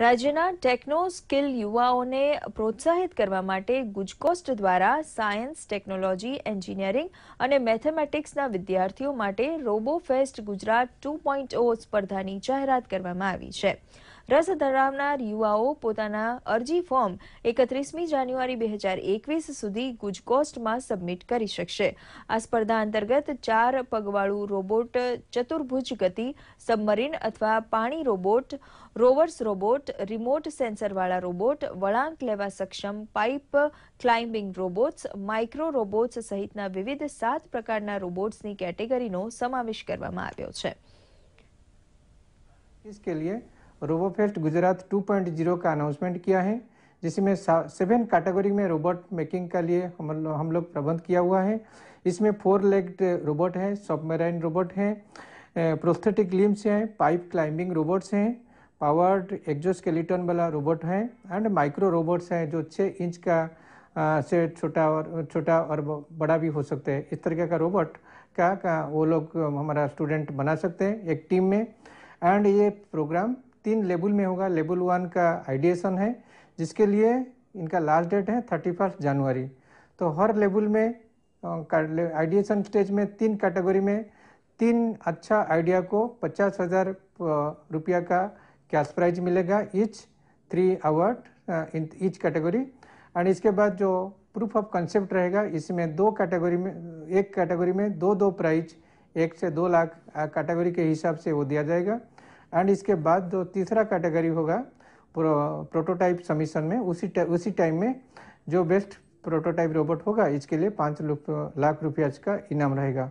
રાજ્યના techno skill યુવાઓને પ્રોત્સાહિત કરવા માટે ગુજકોસ્ટ દ્વારા સાયન્સ ટેકનોલોજી એન્જિનિયરિંગ અને મેથેમેટિક્સના વિદ્યાર્થીઓ માટે Robofest Gujarat two point O સ્પર્ધાની જાહેરાત કરવામાં આવી છે રસ ધરાવનાર યુવાઓ પોતાના અરજી ફોર્મ એકત્રીસમી જાન્યુઆરી બે હજાર એકવીસ સુધી ગુજકોસ્ટમાં સબમિટ કરી શકશે આ સ્પર્ધા અંતર્ગત ચાર પગવાળું રોબોટ ચતુર્ભુજ ગતિ સબમરીન અથવા પાણી રોબોટ રોવર્સ રોબોટ રિમોટ સેન્સરવાળા રોબોટ વળાંક લેવા સક્ષમ pipe climbing robots micro robots સહિતના વિવિધ સાત પ્રકારના રોબોટ્સની કેટેગરીનો સમાવેશ કરવામાં આવ્યો છે इसके लिए रोबोफेस्ट गुजरात 2.0 का अनाउंसमेंट किया है जिसमें सेवन कैटेगरी में रोबोट मेकिंग का लिए हम हम लोग प्रबंध किया हुआ है इसमें फोर लेग्ड रोबोट है सबमेराइन रोबोट है प्रोस्थेटिक लिम्स हैं पाइप क्लाइंबिंग रोबोट्स हैं पावर्ड एग्जोस्केलेटन वाला रोबोट है एंड माइक्रो रोबोट्स हैं जो छः इंच का आ, से छोटा और छोटा और बड़ा भी हो सकते हैं इस तरीके का रोबोट का, का वो लोग हमारा स्टूडेंट बना सकते हैं एक टीम में एंड ये प्रोग्राम तीन लेबल में होगा लेबल वन का आइडिएशन है जिसके लिए इनका लास्ट डेट है थर्टी फर्स्ट जनवरी तो हर लेबल में आइडिएशन स्टेज में तीन कैटेगरी में तीन अच्छा आइडिया को पचास हज़ार रुपया का कैश प्राइज मिलेगा each three award in each category and इसके बाद जो प्रूफ ऑफ कंसेप्ट रहेगा इसमें दो कैटेगरी में एक कैटेगरी में दो दो प्राइज एक से दो लाख कैटेगरी के हिसाब से वो दिया जाएगा एंड इसके बाद जो तीसरा कैटेगरी होगा प्रो, प्रोटोटाइप सबमिशन में उसी टा, उसी टाइम में जो बेस्ट प्रोटोटाइप रोबोट होगा इसके लिए पाँच लाख रुपया इसका इनाम रहेगा